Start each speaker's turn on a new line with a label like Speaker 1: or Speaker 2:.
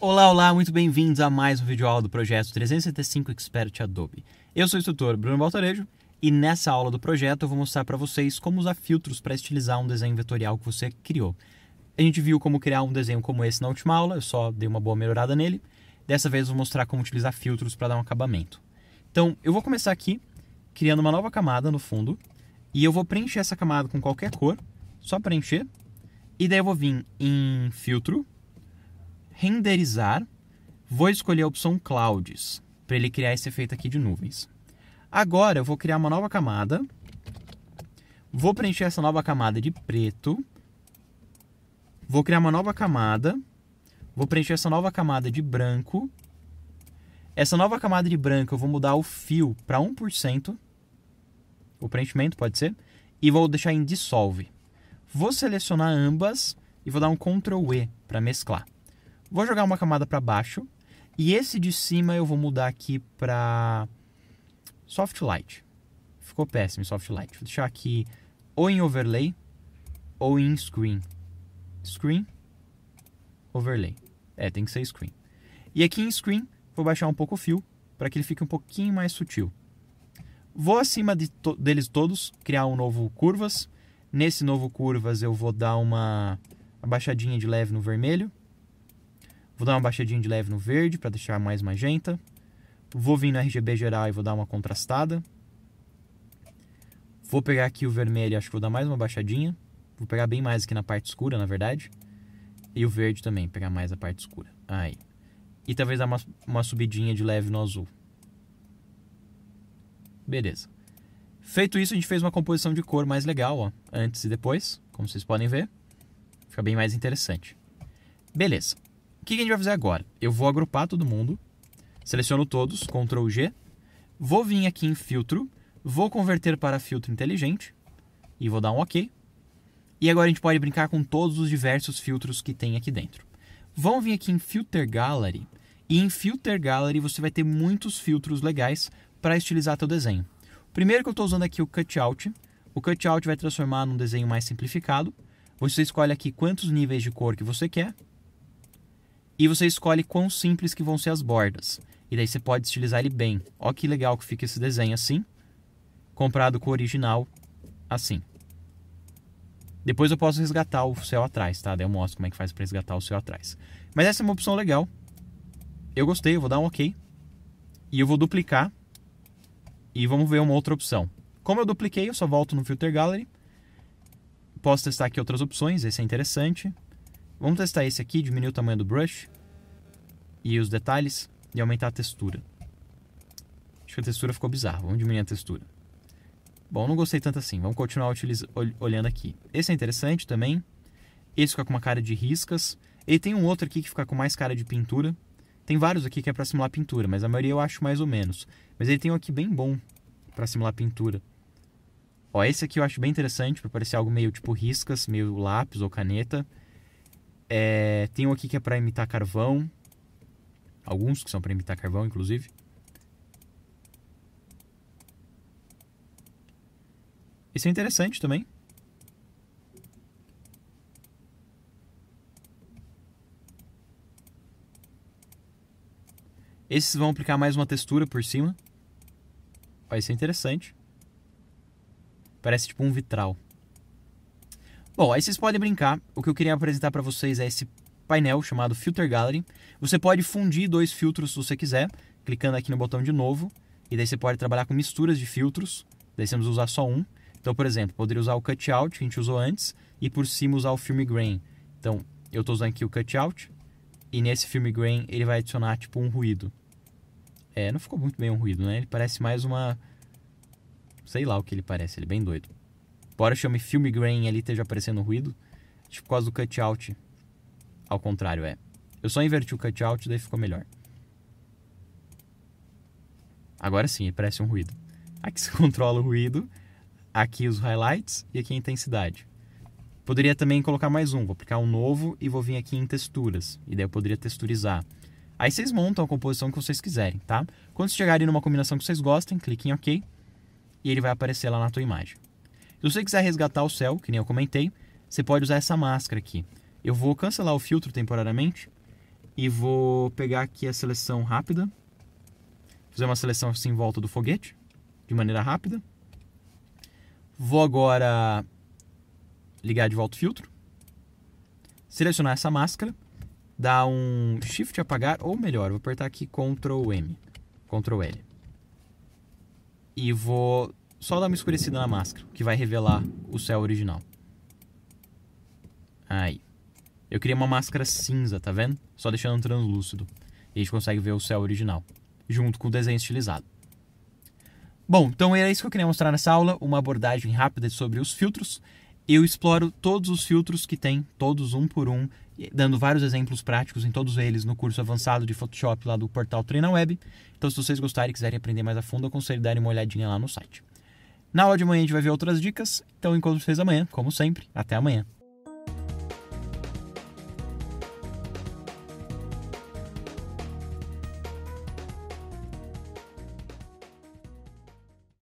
Speaker 1: Olá, olá, muito bem-vindos a mais um vídeo-aula do projeto 365 Expert Adobe. Eu sou o instrutor Bruno Baltarejo e nessa aula do projeto eu vou mostrar para vocês como usar filtros para estilizar um desenho vetorial que você criou. A gente viu como criar um desenho como esse na última aula, eu só dei uma boa melhorada nele. Dessa vez eu vou mostrar como utilizar filtros para dar um acabamento. Então, eu vou começar aqui criando uma nova camada no fundo e eu vou preencher essa camada com qualquer cor, só preencher. E daí eu vou vir em filtro, renderizar, vou escolher a opção Clouds, para ele criar esse efeito aqui de nuvens. Agora eu vou criar uma nova camada, vou preencher essa nova camada de preto, vou criar uma nova camada, vou preencher essa nova camada de branco, essa nova camada de branco eu vou mudar o fio para 1%, o preenchimento pode ser, e vou deixar em Dissolve. Vou selecionar ambas e vou dar um Ctrl E para mesclar. Vou jogar uma camada para baixo e esse de cima eu vou mudar aqui para soft light. Ficou péssimo soft light. Vou deixar aqui ou em overlay ou em screen. Screen, overlay. É, tem que ser screen. E aqui em screen vou baixar um pouco o fio para que ele fique um pouquinho mais sutil. Vou acima de to deles todos criar um novo curvas. Nesse novo curvas eu vou dar uma abaixadinha de leve no vermelho Vou dar uma baixadinha de leve no verde para deixar mais magenta. Vou vir no RGB geral e vou dar uma contrastada. Vou pegar aqui o vermelho, acho que vou dar mais uma baixadinha. Vou pegar bem mais aqui na parte escura, na verdade. E o verde também, pegar mais a parte escura. Aí. E talvez dar uma, uma subidinha de leve no azul. Beleza. Feito isso, a gente fez uma composição de cor mais legal, ó. Antes e depois, como vocês podem ver. Fica bem mais interessante. Beleza que a gente vai fazer agora? Eu vou agrupar todo mundo, seleciono todos, Ctrl G, vou vir aqui em filtro, vou converter para filtro inteligente e vou dar um OK. E agora a gente pode brincar com todos os diversos filtros que tem aqui dentro. Vão vir aqui em Filter Gallery e em Filter Gallery você vai ter muitos filtros legais para estilizar teu desenho. Primeiro que eu estou usando aqui é o Cutout. O Cutout vai transformar num desenho mais simplificado. Você escolhe aqui quantos níveis de cor que você quer e você escolhe quão simples que vão ser as bordas. E daí você pode estilizar ele bem. Ó que legal que fica esse desenho assim. Comprado com o original, assim. Depois eu posso resgatar o céu atrás, tá? Daí eu mostro como é que faz para resgatar o céu atrás. Mas essa é uma opção legal. Eu gostei, eu vou dar um ok. E eu vou duplicar. E vamos ver uma outra opção. Como eu dupliquei, eu só volto no Filter Gallery. Posso testar aqui outras opções, esse é interessante. Vamos testar esse aqui, diminuir o tamanho do brush e os detalhes e aumentar a textura. Acho que a textura ficou bizarra, vamos diminuir a textura. Bom, não gostei tanto assim, vamos continuar olhando aqui. Esse é interessante também, esse fica com uma cara de riscas. E tem um outro aqui que fica com mais cara de pintura. Tem vários aqui que é para simular pintura, mas a maioria eu acho mais ou menos. Mas ele tem um aqui bem bom para simular pintura. Ó, esse aqui eu acho bem interessante para parecer algo meio tipo riscas, meio lápis ou caneta. É, tem um aqui que é para imitar carvão. Alguns que são para imitar carvão, inclusive. Isso é interessante também. Esses vão aplicar mais uma textura por cima. Vai ser interessante. Parece tipo um vitral. Bom, aí vocês podem brincar. O que eu queria apresentar para vocês é esse painel chamado Filter Gallery. Você pode fundir dois filtros se você quiser, clicando aqui no botão de novo. E daí você pode trabalhar com misturas de filtros. Daí você usar só um. Então, por exemplo, poderia usar o Cutout, que a gente usou antes, e por cima usar o Film Grain. Então, eu estou usando aqui o Cutout, e nesse Film Grain ele vai adicionar tipo um ruído. É, não ficou muito bem um ruído, né? Ele parece mais uma... Sei lá o que ele parece, ele é bem doido. Embora chame filme grain ali esteja aparecendo ruído, tipo por causa do cutout. Ao contrário, é. Eu só inverti o cutout, daí ficou melhor. Agora sim, parece um ruído. Aqui se controla o ruído, aqui os highlights e aqui a intensidade. Poderia também colocar mais um, vou aplicar um novo e vou vir aqui em texturas, e daí eu poderia texturizar. Aí vocês montam a composição que vocês quiserem, tá? Quando vocês chegarem numa combinação que vocês gostem, cliquem em OK e ele vai aparecer lá na tua imagem. Se você quiser resgatar o céu, que nem eu comentei, você pode usar essa máscara aqui. Eu vou cancelar o filtro temporariamente e vou pegar aqui a seleção rápida. Fazer uma seleção assim em volta do foguete, de maneira rápida. Vou agora ligar de volta o filtro. Selecionar essa máscara. Dar um Shift apagar, ou melhor, vou apertar aqui Ctrl M, Ctrl L. E vou só dá uma escurecida na máscara, que vai revelar o céu original. Aí. Eu queria uma máscara cinza, tá vendo? Só deixando translúcido. E a gente consegue ver o céu original, junto com o desenho estilizado. Bom, então era isso que eu queria mostrar nessa aula, uma abordagem rápida sobre os filtros. Eu exploro todos os filtros que tem, todos um por um, dando vários exemplos práticos em todos eles no curso avançado de Photoshop lá do portal Treina Web. Então, se vocês gostarem e quiserem aprender mais a fundo, eu aconselho darem uma olhadinha lá no site. Na aula de manhã a gente vai ver outras dicas. Então encontro vocês amanhã, como sempre. Até amanhã.